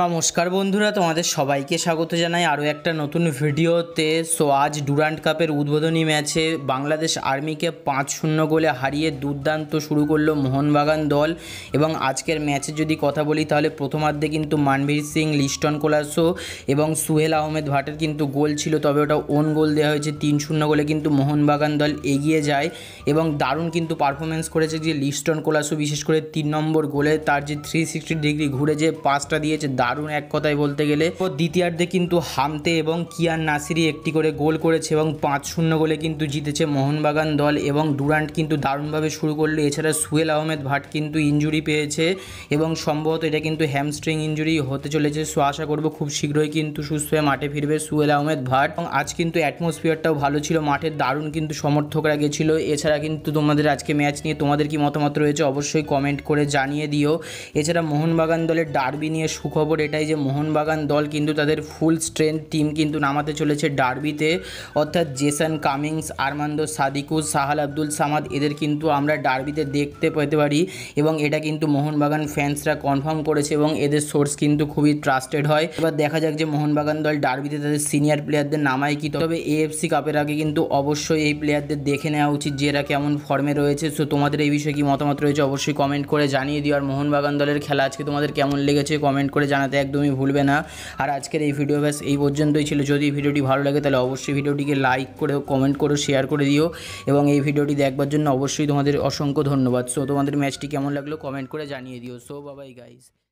নমস্কার বন্ধুরা তোমাদের সবাইকে স্বাগত জানাই আরও একটা নতুন ভিডিওতে সো আজ ডুরান্ট কাপের উদ্বোধনী ম্যাচে বাংলাদেশ আর্মিকে পাঁচ শূন্য গোলে হারিয়ে দুর্দান্ত শুরু করলো মোহনবাগান দল এবং আজকের ম্যাচে যদি কথা বলি তাহলে প্রথমার্ধে কিন্তু মানভীর সিং লিস্টন কোলাসো এবং সুহেল আহমেদ ভাটের কিন্তু গোল ছিল তবে ওটা ওন গোল দেওয়া হয়েছে তিন শূন্য গোলে কিন্তু মোহনবাগান দল এগিয়ে যায় এবং দারুণ কিন্তু পারফরমেন্স করেছে যে লিস্টন কোলাসো বিশেষ করে তিন নম্বর গোলে তার যে থ্রি সিক্সটি ডিগ্রি ঘুরে যে পাঁচটা দিয়েছে দারুণ এক কথায় বলতে গেলে ও দ্বিতীয়ার্ধে কিন্তু হামতে এবং কিয়ান নাসিরি একটি করে গোল করেছে এবং পাঁচ শূন্য গোলে কিন্তু জিতেছে মোহনবাগান দল এবং ডুরান্ট কিন্তু দারুণভাবে শুরু করলো এছাড়া সুয়েল আহমেদ ভাট কিন্তু ইঞ্জুরি পেয়েছে এবং সম্ভবত এটা কিন্তু হ্যামস্ট্রিং ইঞ্জুরি হতে চলেছে সো আশা করবো খুব শীঘ্রই কিন্তু সুস্থ হয়ে মাঠে ফিরবে সুয়েল আহমেদ ভাট এবং আজ কিন্তু অ্যাটমসফিয়ারটাও ভালো ছিল মাঠের দারুণ কিন্তু সমর্থকরা গেছিলো এছাড়া কিন্তু তোমাদের আজকে ম্যাচ নিয়ে তোমাদের কি মতামত রয়েছে অবশ্যই কমেন্ট করে জানিয়ে দিও এছাড়া মোহনবাগান দলের ডার্বি নিয়ে সুখবর খবর এটাই যে মোহনবাগান দল কিন্তু তাদের ফুল স্ট্রেংথ টিম কিন্তু নামাতে চলেছে ডার্বিতে অর্থাৎ Jason Cummings Armando Sadiku Sahal Abdul Samad এদের কিন্তু আমরা ডার্বিতে দেখতে পেতে পারি এবং এটা কিন্তু মোহনবাগান ফ্যান্সরা কনফার্ম করেছে এবং এদের সোর্স কিন্তু খুবই ট্রাস্টেড হয় এবার দেখা যাক যে মোহনবাগান দল ডার্বিতে তাদের সিনিয়র প্লেয়ারদের নামায় কি তবে এএফসি কাপের আগে কিন্তু অবশ্যই এই প্লেয়ারদের দেখে নেওয়া উচিত যে এরা কেমন ফর্মে রয়েছে সো তোমাদের এই বিষয়ে কি মতামত রয়েছে অবশ্যই কমেন্ট করে জানিয়ে দিও আর মোহনবাগান দলের খেলা আজকে তোমাদের কেমন লেগেছে কমেন্ট করে জানাতে একদমই ভুলবে না আর আজকের এই ভিডিও ব্যাস এই পর্যন্তই ছিল যদি ভিডিওটি ভালো লাগে তাহলে অবশ্যই ভিডিওটিকে লাইক করে কমেন্ট করে শেয়ার করে দিও এবং এই ভিডিওটি দেখবার জন্য অবশ্যই তোমাদের অসংখ্য ধন্যবাদ সো তোমাদের ম্যাচটি কেমন লাগলো কমেন্ট করে জানিয়ে দিও সো বাবাই গাইজ